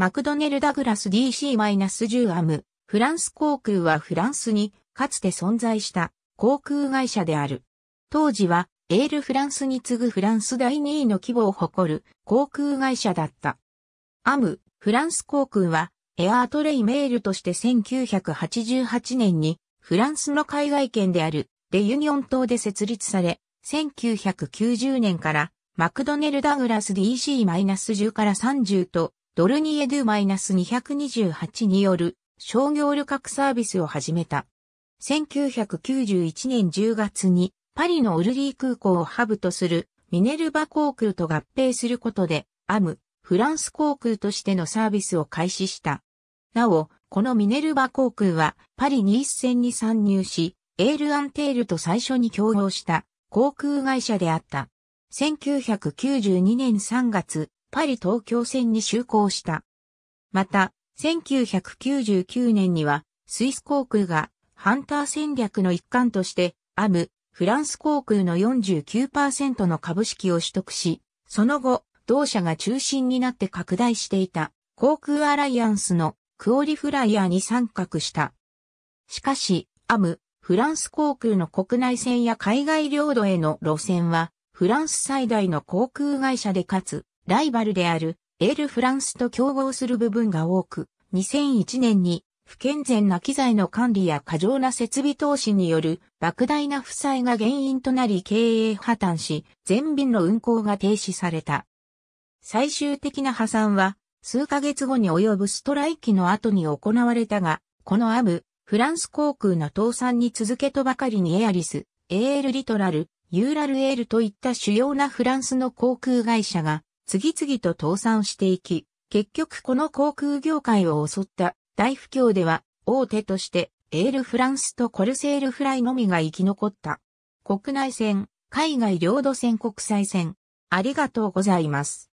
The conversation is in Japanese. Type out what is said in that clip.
マクドネル・ダグラス DC-10 アム、フランス航空はフランスにかつて存在した航空会社である。当時はエール・フランスに次ぐフランス第2位の規模を誇る航空会社だった。アム、フランス航空はエアートレイメールとして1988年にフランスの海外圏であるレユニオン島で設立され、1990年からマクドネル・ダグラス DC-10 から30とドルニエドゥ -228 による商業旅客サービスを始めた。1991年10月にパリのオルリー空港をハブとするミネルバ航空と合併することで、アム、フランス航空としてのサービスを開始した。なお、このミネルバ航空はパリニース線に参入し、エール・アンテールと最初に共合した航空会社であった。1992年3月、パリ東京線に就航した。また、1999年には、スイス航空がハンター戦略の一環として、アム、フランス航空の49%の株式を取得し、その後、同社が中心になって拡大していた航空アライアンスのクオリフライヤーに参画した。しかし、アム、フランス航空の国内線や海外領土への路線は、フランス最大の航空会社でかつ、ライバルであるエールフランスと競合する部分が多く、2001年に不健全な機材の管理や過剰な設備投資による莫大な負債が原因となり経営破綻し、全便の運行が停止された。最終的な破産は数ヶ月後に及ぶストライキの後に行われたが、このアム、フランス航空の倒産に続けとばかりにエアリス、エールリトラル、ユーラルエールといった主要なフランスの航空会社が次々と倒産していき、結局この航空業界を襲った大不況では大手としてエールフランスとコルセールフライのみが生き残った。国内線、海外領土線国際線。ありがとうございます。